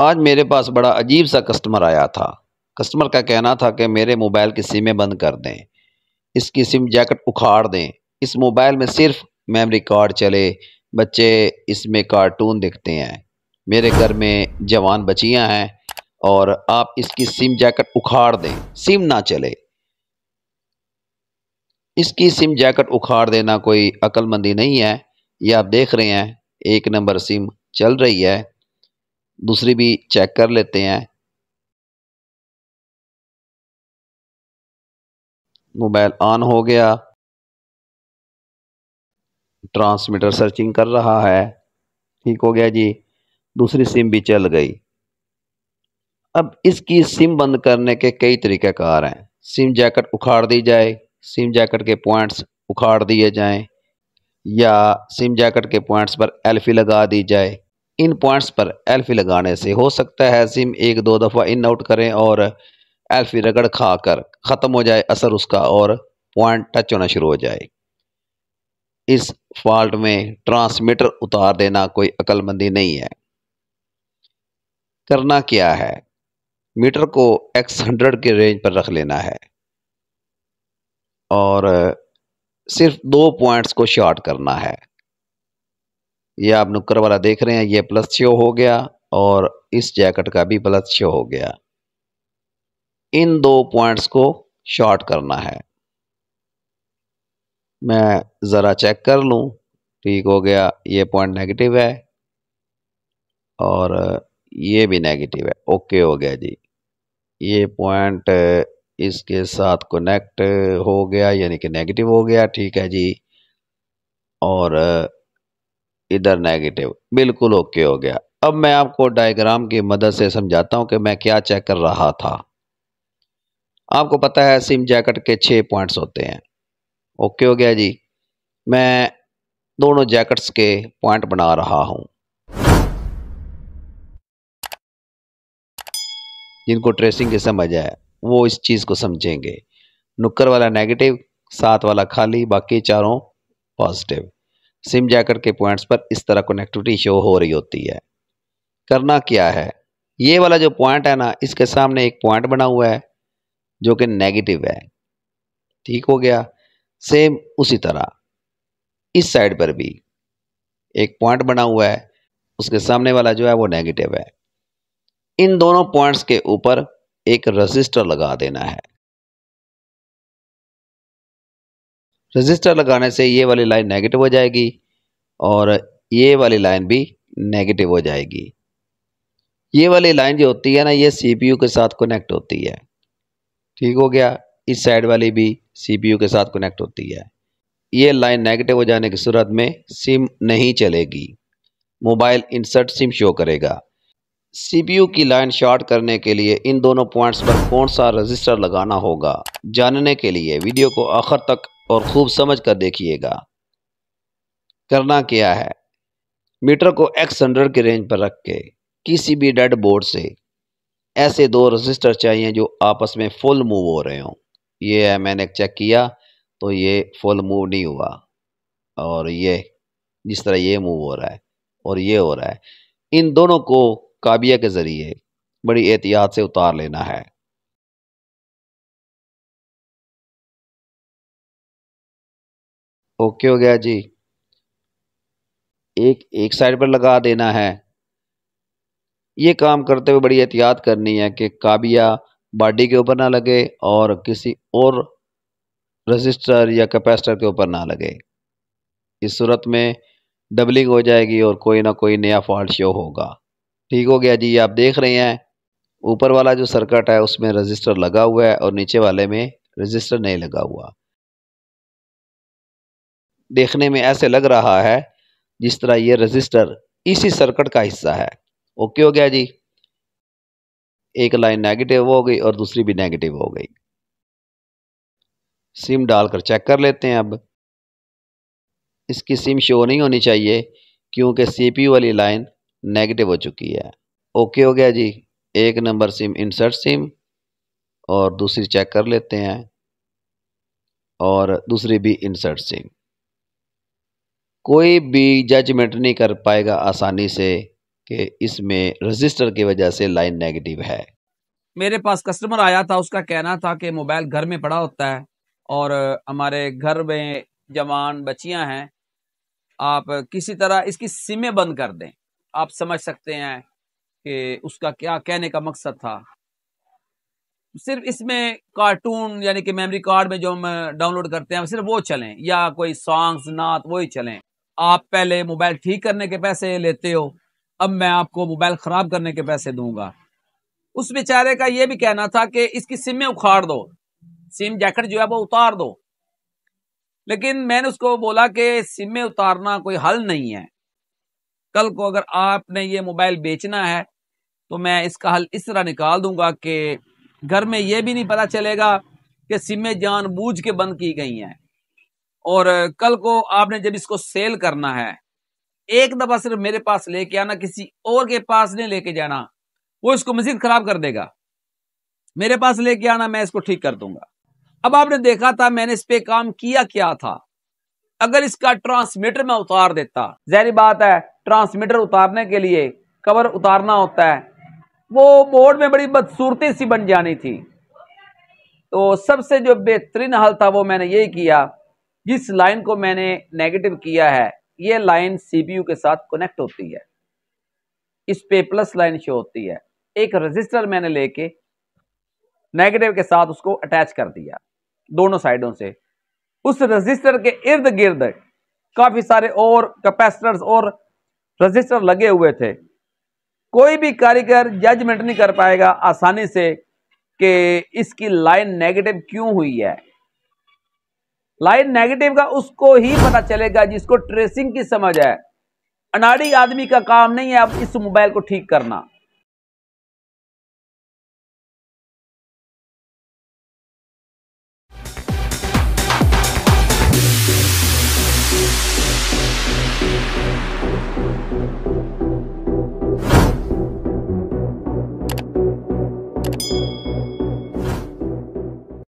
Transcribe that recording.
आज मेरे पास बड़ा अजीब सा कस्टमर आया था कस्टमर का कहना था कि मेरे मोबाइल की सिमें बंद कर दें इसकी सिम जैकेट उखाड़ दें इस मोबाइल में सिर्फ मेमोरी कार्ड चले बच्चे इसमें कार्टून देखते हैं मेरे घर में जवान बचियां हैं और आप इसकी सिम जैकेट उखाड़ दें सिम ना चले इसकी सिम जैकेट उखाड़ देना कोई अक्लमंदी नहीं है ये आप देख रहे हैं एक नंबर सिम चल रही है दूसरी भी चेक कर लेते हैं मोबाइल ऑन हो गया ट्रांसमीटर सर्चिंग कर रहा है ठीक हो गया जी दूसरी सिम भी चल गई अब इसकी सिम बंद करने के कई तरीक़ेकार हैं सिम जैकेट उखाड़ दी जाए सिम जैकेट के पॉइंट्स उखाड़ दिए जाएं या सिम जैकेट के पॉइंट्स पर एल्फी लगा दी जाए इन पॉइंट्स पर एल्फी लगाने से हो सकता है सिम एक दो दफ़ा इन आउट करें और एल्फी रगड़ खा कर ख़त्म हो जाए असर उसका और पॉइंट टच होना शुरू हो जाए इस फॉल्ट में ट्रांसमीटर उतार देना कोई अक्लमंदी नहीं है करना क्या है मीटर को एक्स हंड्रेड के रेंज पर रख लेना है और सिर्फ दो पॉइंट्स को शॉर्ट करना है ये आप नुक्कर वाला देख रहे हैं ये प्लस छ हो गया और इस जैकेट का भी प्लस छ हो गया इन दो पॉइंट्स को शॉर्ट करना है मैं ज़रा चेक कर लूँ ठीक हो गया ये पॉइंट नेगेटिव है और ये भी नेगेटिव है ओके हो गया जी ये पॉइंट इसके साथ कनेक्ट हो गया यानी कि नेगेटिव हो गया ठीक है जी और इधर नेगेटिव बिल्कुल ओके हो गया अब मैं आपको डायग्राम की मदद से समझाता हूं कि मैं क्या चेक कर रहा था आपको पता है सिम जैकेट के छः पॉइंट्स होते हैं ओके हो गया जी मैं दोनों जैकेट्स के पॉइंट बना रहा हूं जिनको ट्रेसिंग की समझ है वो इस चीज़ को समझेंगे नुक्कर वाला नेगेटिव सात वाला खाली बाकी चारों पॉजिटिव सिम जैकेट के पॉइंट्स पर इस तरह कनेक्टिविटी शो हो रही होती है करना क्या है ये वाला जो पॉइंट है ना इसके सामने एक पॉइंट बना हुआ है जो कि नेगेटिव है ठीक हो गया सेम उसी तरह इस साइड पर भी एक पॉइंट बना हुआ है उसके सामने वाला जो है वो नेगेटिव है इन दोनों पॉइंट्स के ऊपर एक रजिस्टर लगा देना है रजिस्टर लगाने से ये वाली लाइन नेगेटिव हो जाएगी और ये वाली लाइन भी नेगेटिव हो जाएगी ये वाली लाइन जो होती है ना ये सीपीयू के साथ कनेक्ट होती है ठीक हो गया इस साइड वाली भी सीपीयू के साथ कनेक्ट होती है ये लाइन नेगेटिव हो जाने की सूरत में सिम नहीं चलेगी मोबाइल इंसर्ट सिम शो करेगा सीपीयू की लाइन शॉर्ट करने के लिए इन दोनों पॉइंट्स पर कौन सा रजिस्टर लगाना होगा जानने के लिए वीडियो को आखिर तक और खूब समझ कर देखिएगा करना क्या है मीटर को एक्स हंड्रेड के रेंज पर रख के किसी भी डेड बोर्ड से ऐसे दो रजिस्टर चाहिए जो आपस में फुल मूव हो रहे हों ये है मैंने चेक किया तो ये फुल मूव नहीं हुआ और ये जिस तरह ये मूव हो रहा है और ये हो रहा है इन दोनों को काबिया के ज़रिए बड़ी एहतियात से उतार लेना है ओके हो गया जी एक एक साइड पर लगा देना है ये काम करते हुए बड़ी एहतियात करनी है कि काबिया बॉडी के ऊपर ना लगे और किसी और रजिस्टर या कैपेसिटर के ऊपर ना लगे इस सूरत में डबलिंग हो जाएगी और कोई ना कोई नया फॉल्ट शो होगा ठीक हो गया जी आप देख रहे हैं ऊपर वाला जो सर्किट है उसमें रजिस्टर लगा हुआ है और नीचे वाले में रजिस्टर नहीं लगा हुआ देखने में ऐसे लग रहा है जिस तरह ये रजिस्टर इसी सर्किट का हिस्सा है ओके हो गया जी एक लाइन नेगेटिव हो गई और दूसरी भी नेगेटिव हो गई सिम डालकर चेक कर लेते हैं अब इसकी सिम शो नहीं होनी चाहिए क्योंकि सीपीयू वाली लाइन नेगेटिव हो चुकी है ओके हो गया जी एक नंबर सिम इंसर्ट सिम और दूसरी चेक कर लेते हैं और दूसरी भी इंसर्ट सिम कोई भी जजमेंट नहीं कर पाएगा आसानी से कि इसमें रजिस्टर की वजह से लाइन नेगेटिव है मेरे पास कस्टमर आया था उसका कहना था कि मोबाइल घर में पड़ा होता है और हमारे घर में जवान बच्चियां हैं आप किसी तरह इसकी सिमें बंद कर दें आप समझ सकते हैं कि उसका क्या कहने का मकसद था सिर्फ इसमें कार्टून यानी कि मेमोरी कार्ड में जो हम डाउनलोड करते हैं सिर्फ वो चलें या कोई सॉन्ग्स नात वही चलें आप पहले मोबाइल ठीक करने के पैसे लेते हो अब मैं आपको मोबाइल खराब करने के पैसे दूंगा उस बेचारे का यह भी कहना था कि इसकी सिमें उखाड़ दो सिम जैकेट जो है वो उतार दो लेकिन मैंने उसको बोला कि सिमें उतारना कोई हल नहीं है कल को अगर आपने ये मोबाइल बेचना है तो मैं इसका हल इस तरह निकाल दूंगा कि घर में यह भी नहीं पता चलेगा कि सिमें जान के बंद की गई हैं और कल को आपने जब इसको सेल करना है एक दफा सिर्फ मेरे पास लेके आना किसी और के पास नहीं लेके जाना वो इसको मजीद खराब कर देगा मेरे पास लेके आना मैं इसको ठीक कर दूंगा अब आपने देखा था मैंने इस पे काम किया क्या था अगर इसका ट्रांसमीटर में उतार देता जहरी बात है ट्रांसमीटर उतारने के लिए कवर उतारना होता है वो बोर्ड में बड़ी बदसूरती सी बन जानी थी तो सबसे जो बेहतरीन हल था वो मैंने यही किया जिस लाइन को मैंने नेगेटिव किया है ये लाइन सीपीयू के साथ कनेक्ट होती है इस पे प्लस लाइन शो होती है एक रजिस्टर मैंने लेके नेगेटिव के साथ उसको अटैच कर दिया दोनों साइडों से उस रजिस्टर के इर्द गिर्द काफी सारे और कैपेसिटर्स और रजिस्टर लगे हुए थे कोई भी कारीगर जजमेंट नहीं कर पाएगा आसानी से कि इसकी लाइन नेगेटिव क्यों हुई है लाइन नेगेटिव का उसको ही पता चलेगा जिसको ट्रेसिंग की समझ है अनाड़ी आदमी का काम नहीं है अब इस मोबाइल को ठीक करना